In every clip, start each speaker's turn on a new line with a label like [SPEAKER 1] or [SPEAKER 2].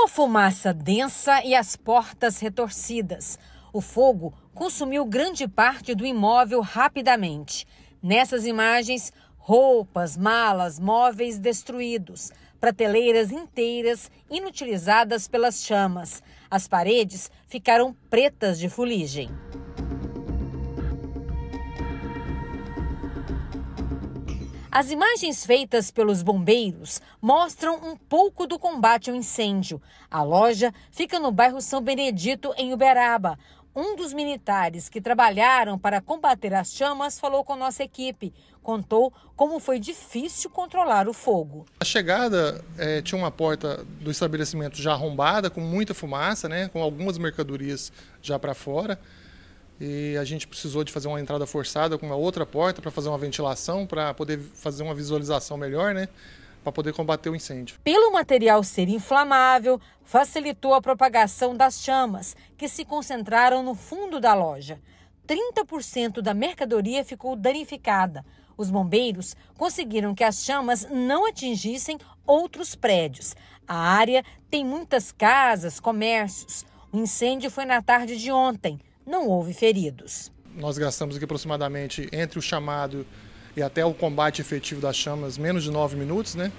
[SPEAKER 1] Uma fumaça densa e as portas retorcidas. O fogo consumiu grande parte do imóvel rapidamente. Nessas imagens, roupas, malas, móveis destruídos, prateleiras inteiras inutilizadas pelas chamas. As paredes ficaram pretas de fuligem. As imagens feitas pelos bombeiros mostram um pouco do combate ao incêndio. A loja fica no bairro São Benedito, em Uberaba. Um dos militares que trabalharam para combater as chamas falou com nossa equipe. Contou como foi
[SPEAKER 2] difícil controlar o fogo. A chegada é, tinha uma porta do estabelecimento já arrombada, com muita fumaça, né, com algumas mercadorias já para fora e a gente precisou de fazer uma entrada forçada com uma outra porta para fazer uma ventilação, para poder fazer uma visualização melhor, né? Para poder combater o incêndio.
[SPEAKER 1] Pelo material ser inflamável, facilitou a propagação das chamas, que se concentraram no fundo da loja. 30% da mercadoria ficou danificada. Os bombeiros conseguiram que as chamas não atingissem outros prédios. A área tem muitas casas, comércios. O incêndio foi na tarde de ontem não houve
[SPEAKER 2] feridos. Nós gastamos aqui aproximadamente entre o chamado e até o combate efetivo das chamas menos de nove minutos, né?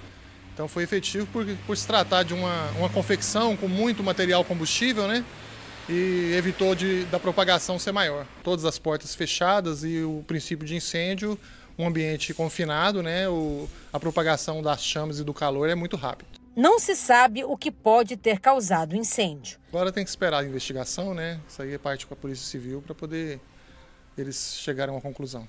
[SPEAKER 2] Então foi efetivo por, por se tratar de uma, uma confecção com muito material combustível, né? E evitou de, da propagação ser maior. Todas as portas fechadas e o princípio de incêndio, um ambiente confinado, né? O, a propagação das chamas e do calor é muito rápido não se sabe o que pode ter causado o incêndio. Agora tem que esperar a investigação, né? Isso aí é parte com a Polícia Civil para poder eles chegarem a uma conclusão.